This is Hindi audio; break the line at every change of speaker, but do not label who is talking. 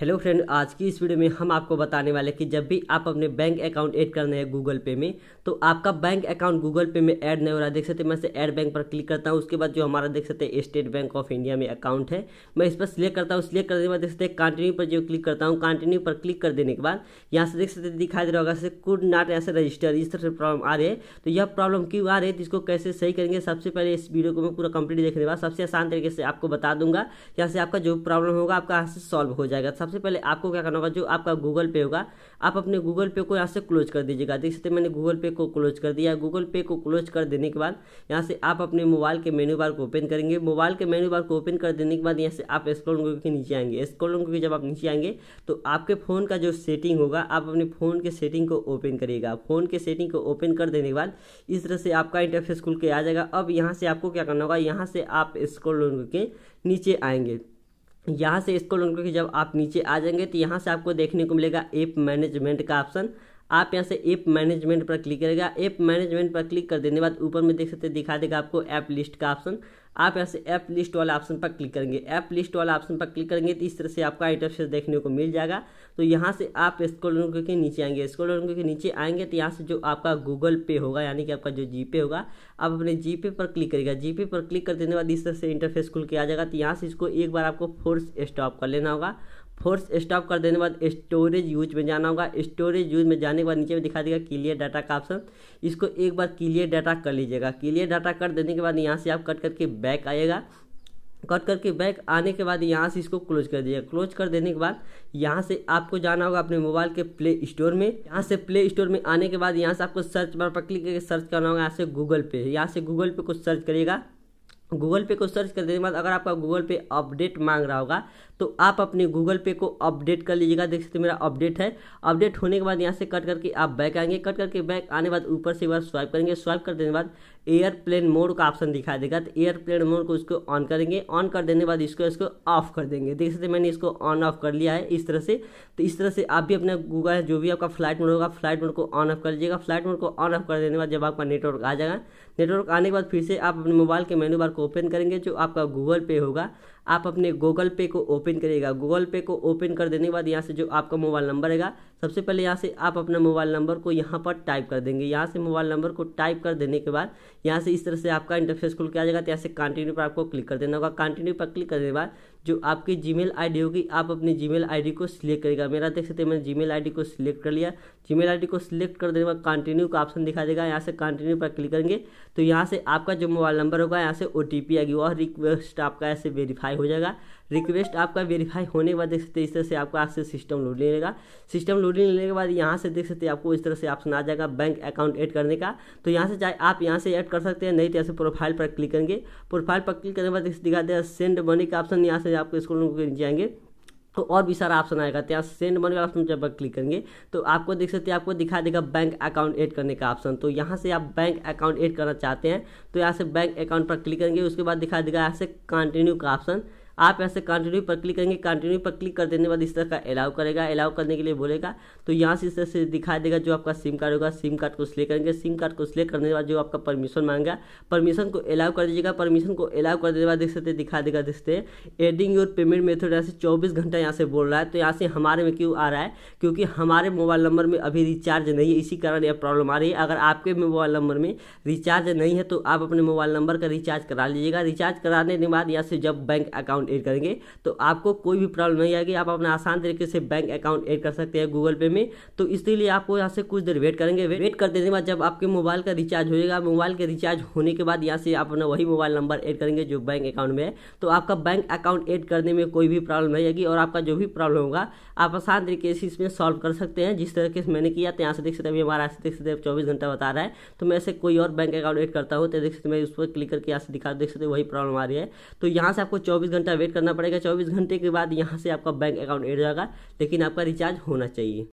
हेलो फ्रेंड आज की इस वीडियो में हम आपको बताने वाले कि जब भी आप अपने बैंक अकाउंट ऐड करने हैं गूगल पे में तो आपका बैंक अकाउंट गूगल पे में ऐड नहीं हो रहा देख सकते मैं से ऐड बैंक पर क्लिक करता हूँ उसके बाद जो हमारा देख सकते हैं स्टेट बैंक ऑफ इंडिया में अकाउंट है मैं इस पर सिलेक्ट करता हूँ सिलेक्ट करने के बाद देख सकते हैं कंटिन्यू पर जो क्लिक करता हूँ कंटिन्यू पर क्लिक कर देने के बाद यहाँ से देख सकते दिखाई दे रहा होगा कुड नाट ऐसे रजिस्टर इस तरह से प्रॉब्लम आ रही है तो यह प्रॉब्लम क्यों आ रही है तो इसको कैसे सही करेंगे सबसे पहले इस वीडियो को मैं पूरा कंप्लीट देखने के बाद सबसे आसान तरीके से आपको बता दूंगा यहाँ से आपका जो प्रॉब्लम होगा आपका यहाँ से सॉल्व हो जाएगा सबसे पहले आपको क्या करना होगा जो आपका गूगल पे होगा आप अपने गूगल पे को यहाँ से क्लोज कर दीजिएगा देख सकते मैंने गूगल पे को क्लोज कर दिया गूगल पे को क्लोज कर देने के बाद यहाँ से आप अपने मोबाइल के मेन्यू बार को ओपन करेंगे मोबाइल के मेन्यू बार को ओपन कर देने के बाद यहाँ से आप स्क्रोल के नीचे आएंगे स्क्रोल के जब आप नीचे आएंगे तो आपके फ़ोन का जो सेटिंग होगा आप अपने फ़ोन के सेटिंग को ओपन करिएगा फ़ोन के सेटिंग को ओपन कर देने के बाद इस तरह से आपका इंटरफेस खुल के आ जाएगा अब यहाँ से आपको क्या करना होगा यहाँ से आप स्क्रोल के नीचे आएंगे यहाँ से इसको करके जब आप नीचे आ जाएंगे तो यहाँ से आपको देखने को मिलेगा ऐप मैनेजमेंट का ऑप्शन आप यहाँ से ऐप मैनेजमेंट पर क्लिक करेगा ऐप मैनेजमेंट पर क्लिक कर देने के बाद ऊपर में देख सकते हैं दिखा देगा आपको ऐप लिस्ट का ऑप्शन आप यहाँ से ऐप लिस्ट वाला ऑप्शन पर क्लिक करेंगे ऐप लिस्ट वाला ऑप्शन पर क्लिक करेंगे तो इस तरह से आपका इंटरफेस देखने को मिल जाएगा तो यहाँ से आप स्क्रॉल के करके नीचे आएंगे स्क्रॉल के करके नीचे आएंगे तो यहाँ से जो आपका गूगल पे होगा यानी कि आपका जो जीपे होगा आप अपने जीपे पर क्लिक करेगा जीपे पर क्लिक कर देने के बाद इस तरह से इंटरफेस खुल के आ जाएगा तो यहाँ से इसको एक बार आपको फोर्स स्टॉप कर लेना होगा फोर्स स्टॉप कर देने के बाद स्टोरेज यूज में जाना होगा स्टोरेज यूज में जाने के बाद नीचे में दिखा देगा क्लियर डाटा का ऑप्शन इसको एक बार क्लियर डाटा कर लीजिएगा क्लियर डाटा कर देने के बाद यहाँ से आप कट करके बैक आएगा कट करके बैक आने के बाद यहाँ से इसको क्लोज कर दीजिएगा क्लोज कर देने के बाद यहाँ से आपको जाना होगा अपने मोबाइल के प्ले स्टोर में यहाँ से प्ले स्टोर में आने के बाद यहाँ से आपको सर्च बार पर क्लिक करके सर्च करना होगा यहाँ से गूगल पे यहाँ से गूगल पे कुछ सर्च करिएगा गूगल पे को सर्च कर देने के बाद अगर आपका गूगल पे अपडेट मांग रहा होगा तो आप अपने गूगल पे को अपडेट कर लीजिएगा देख सकते मेरा अपडेट है अपडेट होने के बाद यहाँ से कट करके आप बैक आएंगे कट करके बैक आने बाद ऊपर से एक बार स्वाइप करेंगे स्वाइप कर देने के बाद एयरप्लेन मोड का ऑप्शन दिखा देगा तो एयरप्लेन मोड को इसको ऑन करेंगे ऑन कर देने के बाद इसको इसको ऑफ कर देंगे देख सकते मैंने इसको ऑन ऑफ कर लिया है इस तरह से तो इस तरह से आप भी अपना गूगल जो भी आपका फ्लाइट मोड होगा फ्लाइट मोड को ऑन ऑफ कर लीजिएगा फ्लाइट मोड को ऑन ऑफ कर देने के बाद जब आपका नेटवर्क आ जाएगा नेटवर्क आने के बाद फिर से आप अपने मोबाइल के मेनू बार को ओपन करेंगे जो आपका गूगल पे होगा आप अपने गूगल पे को ओपन करिएगा गूगल पे को ओपन कर देने के बाद यहाँ से जो आपका मोबाइल नंबर रहेगा सबसे पहले यहाँ से आप अपना मोबाइल नंबर को यहाँ पर टाइप कर देंगे यहाँ से मोबाइल नंबर को टाइप कर देने के बाद यहाँ से इस तरह से आपका इंटरफेस खुल के आ जाएगा तो यहाँ से कंटिन्यू पर आपको क्लिक कर देना होगा कंटिन्यू पर क्लिक करने के बाद जो आपकी जी मेल होगी आप अपनी जी मेल को सिलेक्ट करेगा मेरा देख सकते हैं मैंने जी मेल को सिलेक्ट कर लिया जी मेल को सिलेक्ट कर देने के बाद कंटिन्यू का ऑप्शन दिखा देगा यहाँ से कंटिन्यू पर क्लिक करेंगे तो यहाँ से आपका जो मोबाइल नंबर होगा यहाँ से ओ आएगी और रिक्वेस्ट आपका ऐसे वेरीफाई हो जाएगा रिक्वेस्ट आपका वेरीफाई होने के बाद देख सकते हैं इस तरह से आपका आपसे सिस्टम लोड लेगा सिस्टम लोडिंग लेने के बाद यहाँ से देख सकते हैं आपको इस तरह से ऑप्शन आ जाएगा बैंक अकाउंट ऐड करने का तो यहाँ से चाहे आप यहाँ से ऐड कर सकते हैं नहीं तो यहाँ से प्रोफाइल पर क्लिक करेंगे प्रोफाइल पर क्लिक करने के बाद दिखा देगा सेंड मनी का ऑप्शन यहाँ से से आपको स्क्रोल करके नीचे आएंगे तो और भी सारा ऑप्शन आएगा तो यहाँ सेंड मनी वाला ऑप्शन जब आप क्लिक करेंगे तो आपको देख सकते हैं आपको दिखा देगा बैंक अकाउंट ऐड करने का ऑप्शन तो यहाँ से आप बैंक अकाउंट ऐड करना चाहते हैं तो यहाँ से बैंक अकाउंट पर क्लिक करेंगे उसके बाद दिखा देगा यहाँ से कंटिन्यू का ऑप्शन आप यहाँ से कंटिन्यू पर क्लिक करेंगे कंटिन्यू पर क्लिक कर देने बाद इस तरह का अलाउ करेगा अलाउ करने के लिए बोलेगा तो यहाँ से इस तरह से दिखाई देगा जो आपका सिम कार्ड होगा सिम कार्ड को सिलेक्ट करेंगे सिम कार्ड को सिलेक्ट करने के बाद जो आपका परमिशन मांगा परमिशन को अलाउ कर दीजिएगा परमिशन को अलाउ कर देने बाद देख सकते दिखा देगा देखते एडिंग योर पेमेंट मेथड यहाँ से चौबीस घंटा यहाँ से बोल रहा है तो यहाँ से हमारे में क्यों आ रहा है क्योंकि हमारे मोबाइल नंबर में अभी रिचार्ज नहीं है इसी कारण यह प्रॉब्लम आ रही है अगर आपके मोबाइल नंबर में रिचार्ज नहीं है तो आप अपने मोबाइल नंबर का रिचार्ज करा लीजिएगा रिचार्ज कराने के बाद यहाँ से जब बैंक अकाउंट अकाउंट एड करेंगे तो आपको कोई भी प्रॉब्लम नहीं आएगी आप अपना आसान तरीके से बैंक अकाउंट एड कर सकते हैं गूगल पे में तो इसलिए आपको यहाँ से कुछ देर वेट करेंगे वेट कर देने के बाद जब आपके मोबाइल का रिचार्ज हो जाएगा मोबाइल के रिचार्ज होने के बाद यहाँ से आप अपना वही मोबाइल नंबर एड करेंगे जो बैंक अकाउंट में है तो आपका बैंक अकाउंट एड करने में कोई भी प्रॉब्लम नहीं आएगी और आपका जो भी प्रॉब्लम होगा आप आसान तरीके से इसमें सॉल्व कर सकते हैं जिस तरीके से मैंने किया तो यहाँ से देख सकते हैं अभी हमारा देख सकते हैं चौबीस घंटा बता रहा है तो मैं ऐसे कोई और बैंक अकाउंट एड करता हूँ तो देख सकते मैं उस पर क्लिक करके यहाँ से दिखा देख सकते वही प्रॉब्लम आ रही है तो यहाँ से आपको चौबीस घंटा वेट करना पड़ेगा चौबीस घंटे के बाद यहाँ से आपका बैंक अकाउंट एड जाएगा लेकिन आपका रिचार्ज होना चाहिए